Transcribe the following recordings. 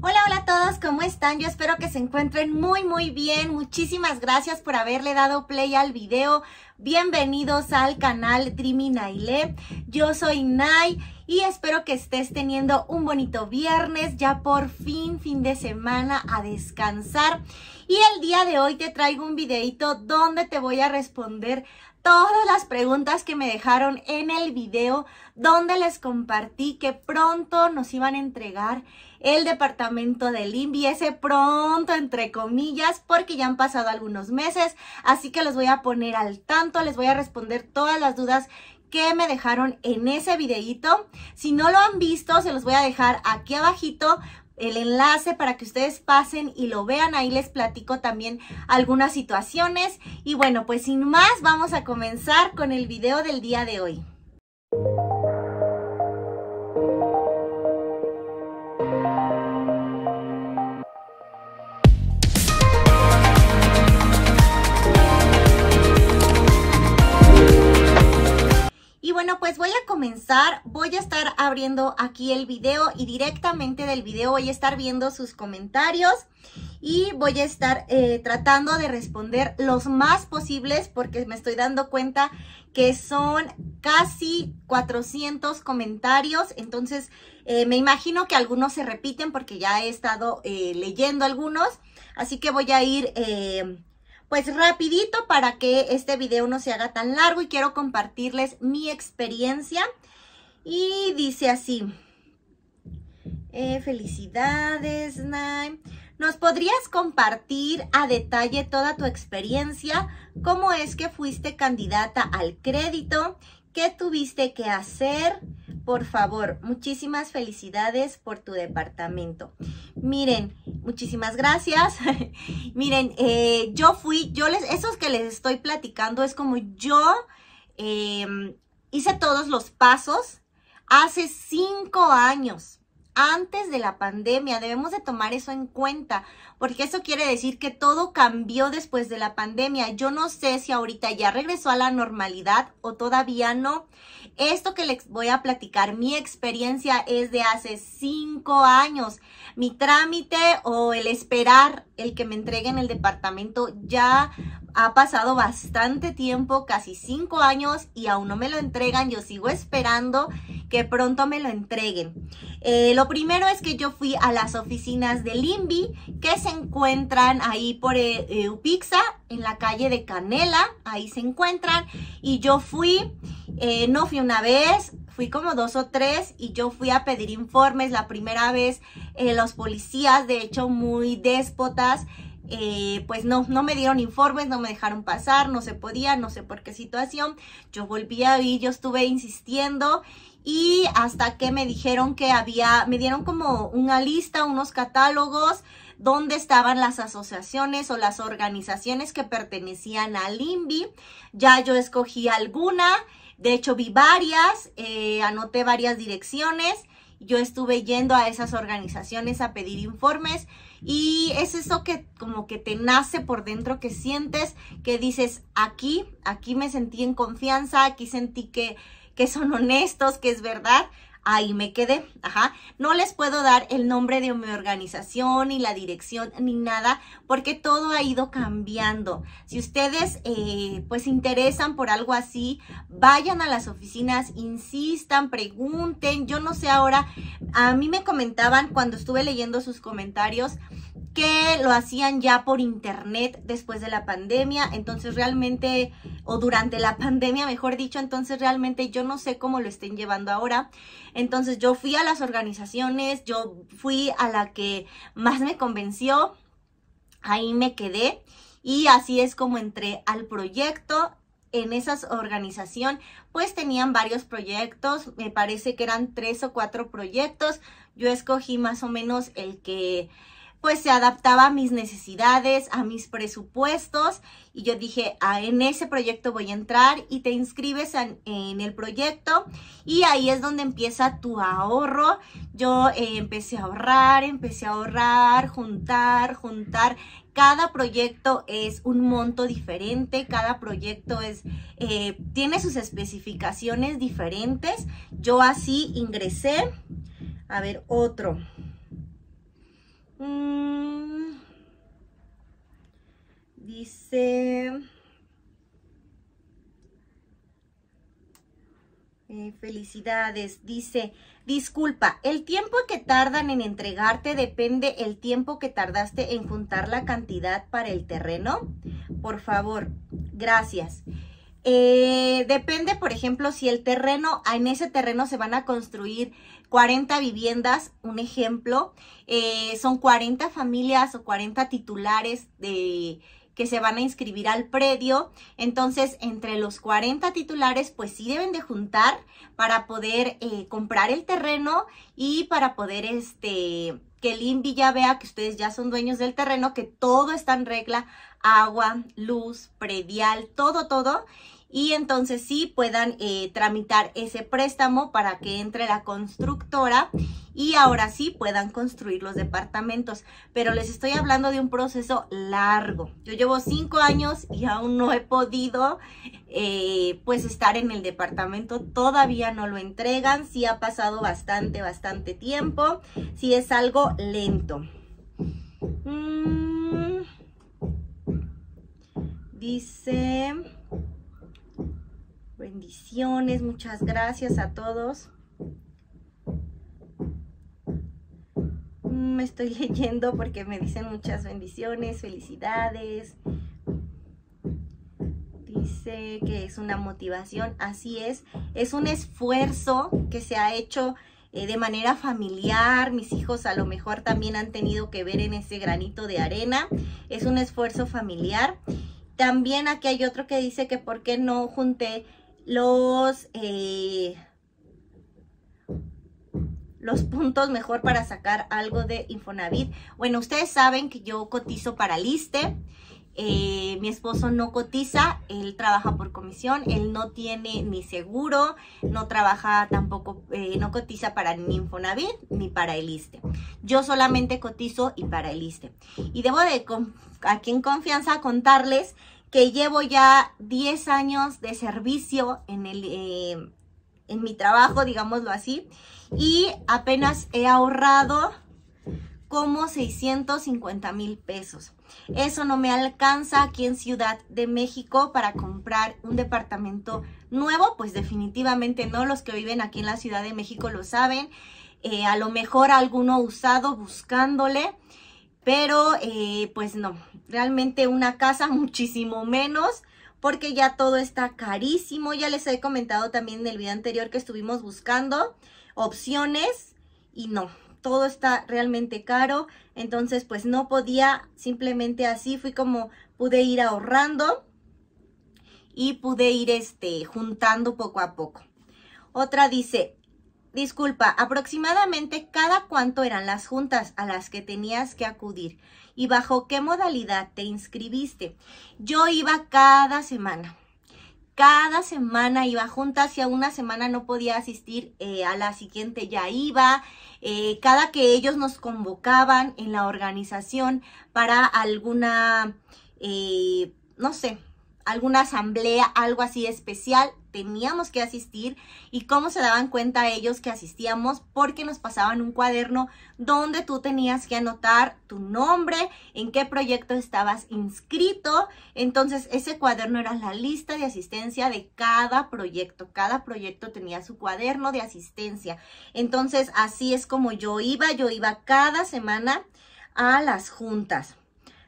Hola, hola a todos, ¿cómo están? Yo espero que se encuentren muy, muy bien. Muchísimas gracias por haberle dado play al video. Bienvenidos al canal Dreamy Yo soy Nay y espero que estés teniendo un bonito viernes, ya por fin, fin de semana, a descansar. Y el día de hoy te traigo un videito donde te voy a responder todas las preguntas que me dejaron en el video donde les compartí que pronto nos iban a entregar el departamento del ese pronto, entre comillas, porque ya han pasado algunos meses, así que los voy a poner al tanto, les voy a responder todas las dudas que me dejaron en ese videito Si no lo han visto, se los voy a dejar aquí abajito el enlace para que ustedes pasen y lo vean. Ahí les platico también algunas situaciones. Y bueno, pues sin más, vamos a comenzar con el video del día de hoy. Y bueno, pues voy a comenzar, voy a estar abriendo aquí el video y directamente del video voy a estar viendo sus comentarios y voy a estar eh, tratando de responder los más posibles porque me estoy dando cuenta que son casi 400 comentarios, entonces eh, me imagino que algunos se repiten porque ya he estado eh, leyendo algunos, así que voy a ir pues rapidito para que este video no se haga tan largo y quiero compartirles mi experiencia. Y dice así. Eh, felicidades, Naim. ¿Nos podrías compartir a detalle toda tu experiencia? ¿Cómo es que fuiste candidata al crédito? ¿Qué tuviste que hacer? Por favor, muchísimas felicidades por tu departamento. Miren, Muchísimas gracias. Miren, eh, yo fui, yo les, esos que les estoy platicando es como yo em, hice todos los pasos hace cinco años, antes de la pandemia. Debemos de tomar eso en cuenta, porque eso quiere decir que todo cambió después de la pandemia. Yo no sé si ahorita ya regresó a la normalidad o todavía no. Esto que les voy a platicar, mi experiencia es de hace cinco años. Mi trámite o el esperar el que me entreguen el departamento ya ha pasado bastante tiempo, casi cinco años, y aún no me lo entregan. Yo sigo esperando que pronto me lo entreguen. Eh, lo primero es que yo fui a las oficinas de limby que se encuentran ahí por eh, en la calle de Canela. Ahí se encuentran. Y yo fui, eh, no fui una vez, fui como dos o tres y yo fui a pedir informes. La primera vez eh, los policías, de hecho, muy déspotas. Eh, pues no, no me dieron informes, no me dejaron pasar, no se podía, no sé por qué situación. Yo volví a ir, yo estuve insistiendo y hasta que me dijeron que había, me dieron como una lista, unos catálogos donde estaban las asociaciones o las organizaciones que pertenecían al INVI. Ya yo escogí alguna, de hecho vi varias, eh, anoté varias direcciones. Yo estuve yendo a esas organizaciones a pedir informes y es eso que como que te nace por dentro, que sientes, que dices, aquí, aquí me sentí en confianza, aquí sentí que, que son honestos, que es verdad ahí me quedé, ajá. No les puedo dar el nombre de mi organización, ni la dirección, ni nada, porque todo ha ido cambiando. Si ustedes, eh, pues, interesan por algo así, vayan a las oficinas, insistan, pregunten. Yo no sé ahora, a mí me comentaban cuando estuve leyendo sus comentarios, que lo hacían ya por internet después de la pandemia, entonces realmente, o durante la pandemia, mejor dicho, entonces realmente yo no sé cómo lo estén llevando ahora. Entonces yo fui a las organizaciones, yo fui a la que más me convenció, ahí me quedé y así es como entré al proyecto. En esa organización pues tenían varios proyectos, me parece que eran tres o cuatro proyectos. Yo escogí más o menos el que pues se adaptaba a mis necesidades, a mis presupuestos y yo dije, ah, en ese proyecto voy a entrar y te inscribes en, el proyecto y ahí es donde empieza tu ahorro. Yo eh, empecé a ahorrar, empecé a ahorrar, juntar, juntar. Cada proyecto es un monto diferente, cada proyecto es, eh, tiene sus especificaciones diferentes. Yo así ingresé. A ver, otro. Mm. dice... Eh, felicidades, dice, disculpa, el tiempo que tardan en entregarte depende el tiempo que tardaste en juntar la cantidad para el terreno. Por favor, gracias. Eh, depende, por ejemplo, si el terreno, ah, en ese terreno se van a construir 40 viviendas, un ejemplo, eh, son 40 familias o 40 titulares de, que se van a inscribir al predio. Entonces, entre los 40 titulares, pues sí deben de juntar para poder eh, comprar el terreno y para poder este que el INVI ya vea que ustedes ya son dueños del terreno, que todo está en regla, agua, luz, predial, todo, todo y entonces sí puedan eh, tramitar ese préstamo para que entre la constructora y ahora sí puedan construir los departamentos. Pero les estoy hablando de un proceso largo. Yo llevo cinco años y aún no he podido eh, pues estar en el departamento. Todavía no lo entregan. Sí ha pasado bastante, bastante tiempo. Sí es algo lento. Mm. Dice bendiciones, muchas gracias a todos. Mm, me estoy leyendo porque me dicen muchas bendiciones, felicidades. Dice que es una motivación, así es. Es un esfuerzo que se ha hecho eh, de manera familiar, mis hijos a lo mejor también han tenido que ver en ese granito de arena, es un esfuerzo familiar. También aquí hay otro que dice que por qué no junté los, eh, los puntos mejor para sacar algo de Infonavit. Bueno, ustedes saben que yo cotizo para Liste. Eh, mi esposo no cotiza, él trabaja por comisión, él no tiene ni seguro, no trabaja tampoco, eh, no cotiza para ni Infonavit ni para el ISTE. Yo solamente cotizo y para el ISTE. Y debo de aquí en confianza contarles que llevo ya 10 años de servicio en, el, eh, en mi trabajo, digámoslo así, y apenas he ahorrado como 650 mil pesos. Eso no me alcanza aquí en Ciudad de México para comprar un departamento nuevo, pues definitivamente no, los que viven aquí en la Ciudad de México lo saben, eh, a lo mejor alguno usado buscándole, pero eh, pues no, realmente una casa muchísimo menos porque ya todo está carísimo. Ya les he comentado también en el video anterior que estuvimos buscando opciones y no, todo está realmente caro. Entonces pues no podía, simplemente así fui como pude ir ahorrando y pude ir este, juntando poco a poco. Otra dice, Disculpa, aproximadamente cada cuánto eran las juntas a las que tenías que acudir y bajo qué modalidad te inscribiste. Yo iba cada semana. Cada semana iba juntas y a una semana no podía asistir, eh, a la siguiente ya iba. Eh, cada que ellos nos convocaban en la organización para alguna, eh, no sé, alguna asamblea, algo así especial, teníamos que asistir y cómo se daban cuenta ellos que asistíamos porque nos pasaban un cuaderno donde tú tenías que anotar tu nombre, en qué proyecto estabas inscrito. Entonces ese cuaderno era la lista de asistencia de cada proyecto. Cada proyecto tenía su cuaderno de asistencia. Entonces así es como yo iba, yo iba cada semana a las juntas.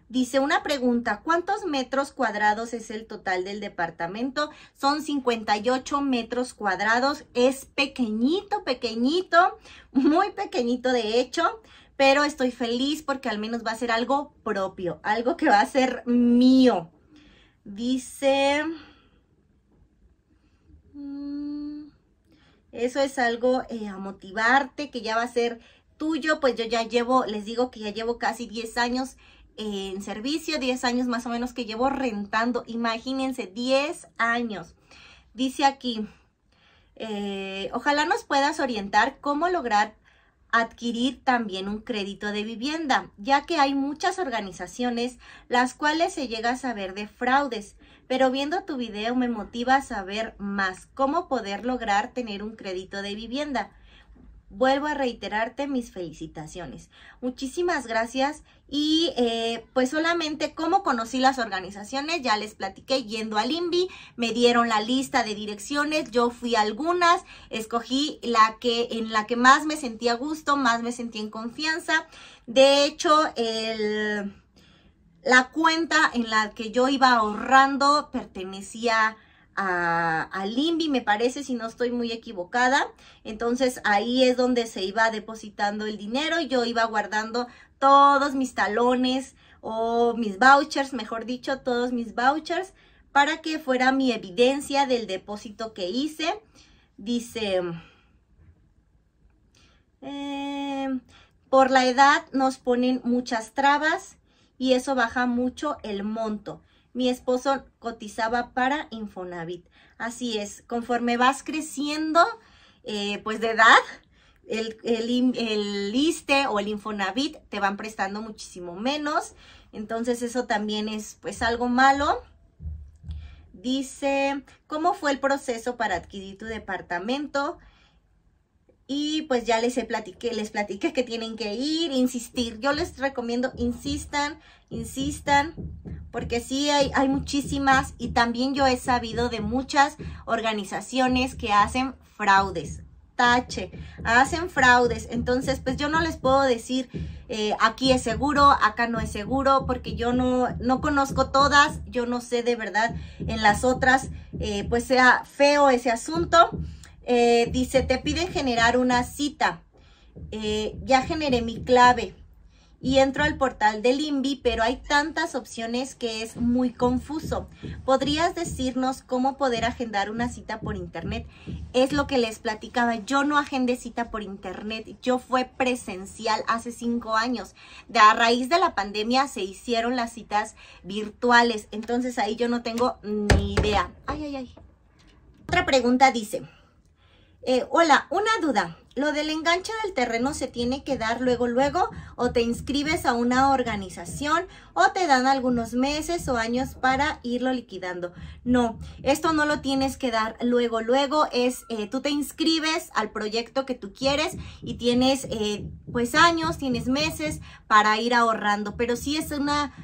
Dice una pregunta, ¿cuántos metros cuadrados es el total del departamento? Son 58 metros cuadrados, es pequeñito, pequeñito, muy pequeñito de hecho, pero estoy feliz porque al menos va a ser algo propio, algo que va a ser mío. Dice... Mm, eso es algo eh, a motivarte, que ya va a ser tuyo, pues yo ya llevo, les digo que ya llevo casi 10 años en servicio, 10 años más o menos que llevo rentando. Imagínense, 10 años. Dice aquí, eh, ojalá nos puedas orientar cómo lograr adquirir también un crédito de vivienda, ya que hay muchas organizaciones las cuales se llega a saber de fraudes, pero viendo tu video me motiva a saber más cómo poder lograr tener un crédito de vivienda vuelvo a reiterarte mis felicitaciones. Muchísimas gracias y eh, pues solamente cómo conocí las organizaciones, ya les platiqué yendo al INVI, me dieron la lista de direcciones, yo fui a algunas, escogí la que en la que más me sentía gusto, más me sentía en confianza. De hecho, la cuenta en la que yo iba ahorrando pertenecía a, limby Limbi, me parece, si no estoy muy equivocada. Entonces ahí es donde se iba depositando el dinero. Yo iba guardando todos mis talones o mis vouchers, mejor dicho, todos mis vouchers para que fuera mi evidencia del depósito que hice. Dice, eh, por la edad nos ponen muchas trabas y eso baja mucho el monto mi esposo cotizaba para Infonavit. Así es, conforme vas creciendo, eh, pues de edad, el, el, el ISTE o el Infonavit te van prestando muchísimo menos. Entonces eso también es pues algo malo. Dice, ¿cómo fue el proceso para adquirir tu departamento? y pues ya les he platiqué, les platiqué que tienen que ir, insistir. Yo les recomiendo, insistan, insistan, porque sí hay, hay muchísimas y también yo he sabido de muchas organizaciones que hacen fraudes. Tache, hacen fraudes. Entonces, pues yo no les puedo decir eh, aquí es seguro, acá no es seguro, porque yo no, no conozco todas, yo no sé de verdad en las otras, eh, pues sea feo ese asunto. Eh, dice, te piden generar una cita. Eh, ya generé mi clave y entro al portal del INVI, pero hay tantas opciones que es muy confuso. ¿Podrías decirnos cómo poder agendar una cita por internet? Es lo que les platicaba. Yo no agendé cita por internet. Yo fue presencial hace cinco años. De a raíz de la pandemia se hicieron las citas virtuales. Entonces ahí yo no tengo ni idea. Ay, ay, ay. Otra pregunta dice, eh, hola, una duda. ¿Lo del enganche del terreno se tiene que dar luego, luego? ¿O te inscribes a una organización? ¿O te dan algunos meses o años para irlo liquidando? No, esto no lo tienes que dar luego, luego. Es, eh, tú te inscribes al proyecto que tú quieres y tienes, eh, pues, años, tienes meses para ir ahorrando. Pero sí es una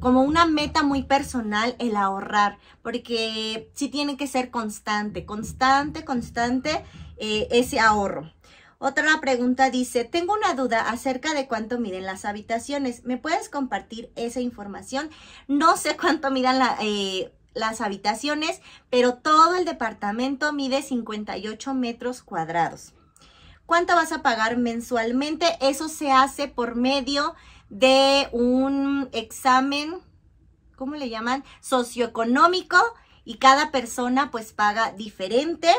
como una meta muy personal el ahorrar, porque sí tiene que ser constante, constante, constante eh, ese ahorro. Otra pregunta dice, tengo una duda acerca de cuánto miden las habitaciones. ¿Me puedes compartir esa información? No sé cuánto miden eh, las habitaciones, pero todo el departamento mide 58 metros cuadrados. ¿Cuánto vas a pagar mensualmente? Eso se hace por medio de de un examen, ¿cómo le llaman? Socioeconómico y cada persona pues paga diferente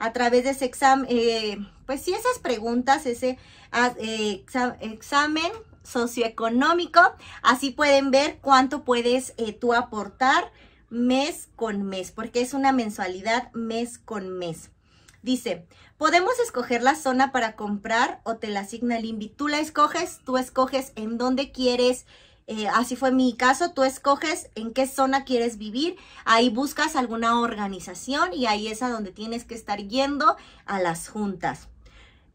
a través de ese examen, eh, pues sí, esas preguntas, ese ah, eh, examen socioeconómico, así pueden ver cuánto puedes eh, tú aportar mes con mes, porque es una mensualidad mes con mes. Dice, podemos escoger la zona para comprar o te la asigna el INVI. Tú la escoges, tú escoges en dónde quieres. Eh, así fue mi caso, tú escoges en qué zona quieres vivir, ahí buscas alguna organización y ahí es a donde tienes que estar yendo a las juntas.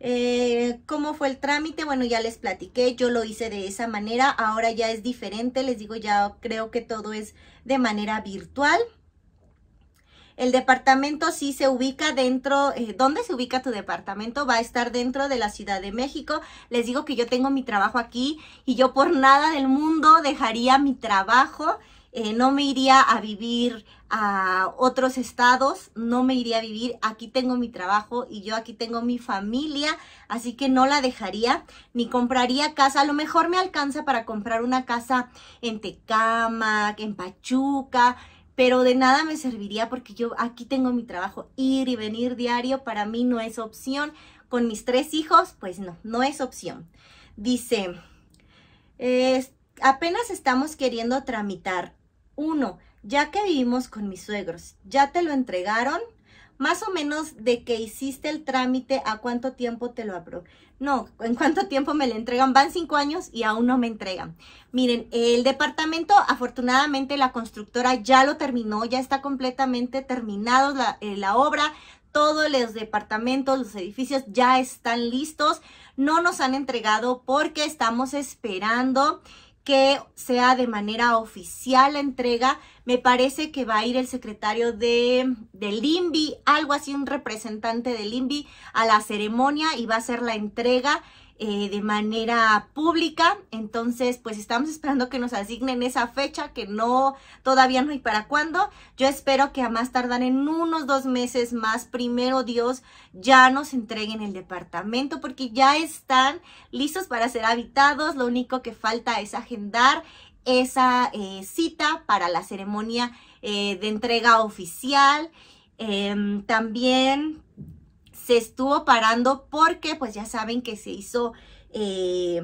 Eh, ¿Cómo fue el trámite? Bueno, ya les platiqué, yo lo hice de esa manera, ahora ya es diferente, les digo, ya creo que todo es de manera virtual. El departamento sí se ubica dentro, eh, ¿dónde se ubica tu departamento? Va a estar dentro de la Ciudad de México. Les digo que yo tengo mi trabajo aquí y yo por nada del mundo dejaría mi trabajo. Eh, no me iría a vivir a otros estados, no me iría a vivir, aquí tengo mi trabajo y yo aquí tengo mi familia, así que no la dejaría, ni compraría casa, a lo mejor me alcanza para comprar una casa en Tecama, en Pachuca, pero de nada me serviría porque yo aquí tengo mi trabajo, ir y venir diario para mí no es opción. Con mis tres hijos, pues no, no es opción. Dice, apenas estamos queriendo tramitar. Uno, ya que vivimos con mis suegros, ya te lo entregaron, más o menos de que hiciste el trámite, ¿a cuánto tiempo te lo aprueban? No, ¿en cuánto tiempo me lo entregan? Van cinco años y aún no me entregan. Miren, el departamento, afortunadamente la constructora ya lo terminó, ya está completamente terminado la eh, obra, todos los departamentos, los edificios ya están listos. No nos han entregado porque estamos esperando que sea de manera oficial la entrega. Me parece que va a ir el secretario de, del algo así, un representante del INVI a la ceremonia y va a ser la entrega eh, de manera pública. Entonces, pues estamos esperando que nos asignen esa fecha, que no, todavía no hay para cuándo. Yo espero que a más tardar en unos dos meses más, primero Dios, ya nos entreguen el departamento, porque ya están listos para ser habitados. Lo único que falta es agendar esa eh, cita para la ceremonia eh, de entrega oficial. Em, también estuvo parando porque pues ya saben que se hizo eh,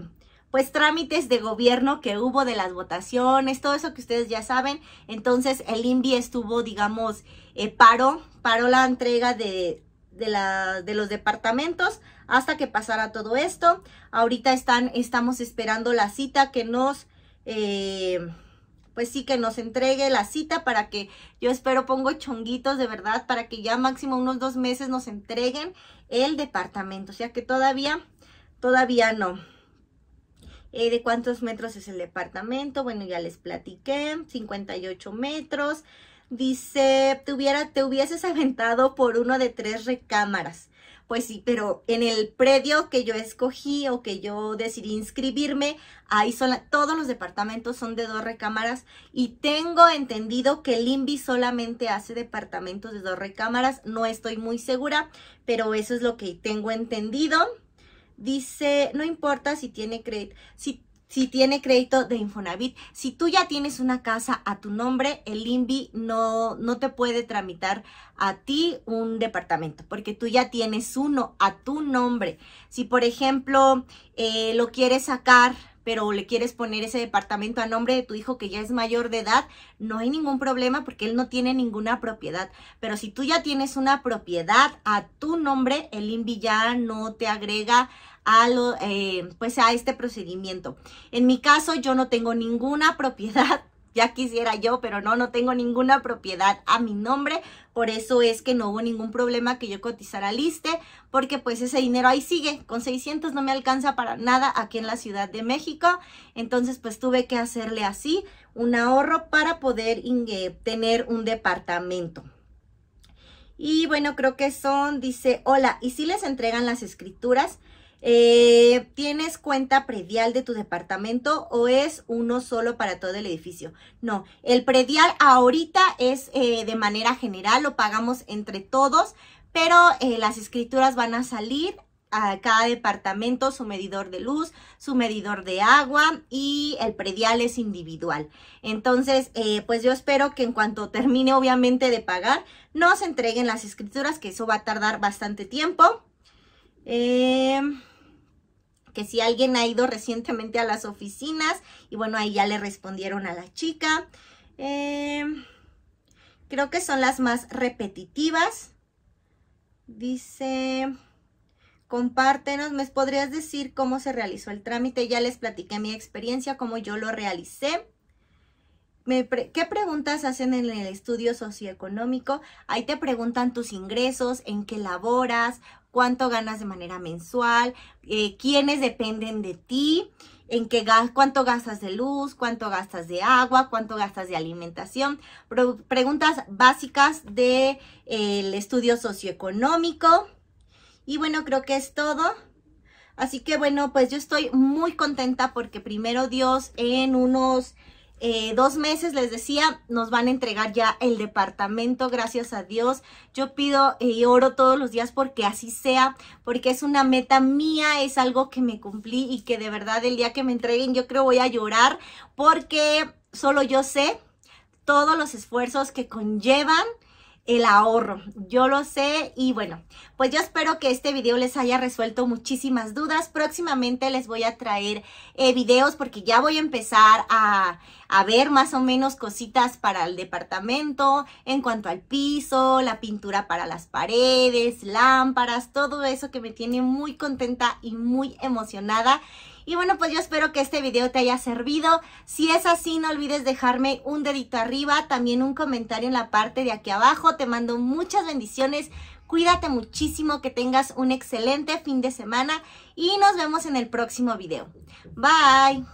pues trámites de gobierno que hubo de las votaciones, todo eso que ustedes ya saben. Entonces el INVI estuvo, digamos, eh, paró, paró la entrega de, de, la, de los departamentos hasta que pasara todo esto. Ahorita están, estamos esperando la cita que nos... Eh, pues sí que nos entregue la cita para que yo espero pongo chonguitos de verdad para que ya máximo unos dos meses nos entreguen el departamento. O sea que todavía, todavía no. Eh, ¿De cuántos metros es el departamento? Bueno, ya les platiqué, 58 metros. Dice, te, te hubieses aventado por uno de tres recámaras. Pues sí, pero en el predio que yo escogí o que yo decidí inscribirme, ahí son todos los departamentos son de dos recámaras y tengo entendido que el solamente hace departamentos de dos recámaras, no estoy muy segura, pero eso es lo que tengo entendido. Dice, no importa si tiene crédito, si si tiene crédito de Infonavit. Si tú ya tienes una casa a tu nombre, el INVI no, no te puede tramitar a ti un departamento, porque tú ya tienes uno a tu nombre. Si, por ejemplo, eh, lo quieres sacar pero le quieres poner ese departamento a nombre de tu hijo que ya es mayor de edad, no hay ningún problema porque él no tiene ninguna propiedad. Pero si tú ya tienes una propiedad a tu nombre, el INVI ya no te agrega a, eh, pues a este procedimiento. En mi caso yo no tengo ninguna propiedad ya quisiera yo, pero no, no tengo ninguna propiedad a mi nombre, por eso es que no hubo ningún problema que yo cotizara liste... porque pues ese dinero ahí sigue, con 600 no me alcanza para nada aquí en la Ciudad de México, entonces pues tuve que hacerle así un ahorro para poder tener un departamento. Y bueno, creo que son, dice, hola, ¿y si les entregan las escrituras? Eh, ¿Tienes cuenta predial de tu departamento o es uno solo para todo el edificio? No, el predial ahorita es eh, de manera general, lo pagamos entre todos, pero eh, las escrituras van a salir a cada departamento, su medidor de luz, su medidor de agua y el predial es individual. Entonces, pues yo espero que en cuanto termine obviamente de pagar, nos entreguen las escrituras, que eso va a tardar bastante tiempo. Eh, que si alguien ha ido recientemente a las oficinas y bueno, ahí ya le respondieron a la chica. Eh, creo que son las más repetitivas. Dice, compártenos, ¿me podrías decir cómo se realizó el trámite? Ya les platiqué mi experiencia, cómo yo lo realicé. ¿Qué preguntas hacen en el estudio socioeconómico? Ahí te preguntan tus ingresos, en qué laboras, cuánto ganas de manera mensual, eh, quiénes dependen de ti, en qué gas, cuánto gastas de luz, cuánto gastas de agua, cuánto gastas de alimentación, preguntas básicas del estudio socioeconómico. Y bueno, creo que es todo. Así que bueno, pues yo estoy muy contenta porque primero Dios en unos eh, dos meses, les decía, nos van a entregar ya el departamento, gracias a Dios. Yo pido y eh, oro todos los días porque así sea, porque es una meta mía, es algo que me cumplí y que de verdad el día que me entreguen yo creo voy a llorar porque solo yo sé todos los esfuerzos que conllevan el ahorro. Yo lo sé y bueno, pues yo espero que este video les haya resuelto muchísimas dudas. Próximamente les voy a traer eh, videos porque ya voy a empezar a, a ver más o menos cositas para el departamento en cuanto al piso, la pintura para las paredes, lámparas, todo eso que me tiene muy contenta y muy emocionada. Y bueno, pues yo espero que este video te haya servido. Si es así, no olvides dejarme un dedito arriba, también un comentario en la parte de aquí abajo. Te mando muchas bendiciones. Cuídate muchísimo, que tengas un excelente fin de semana y nos vemos en el próximo video. Bye.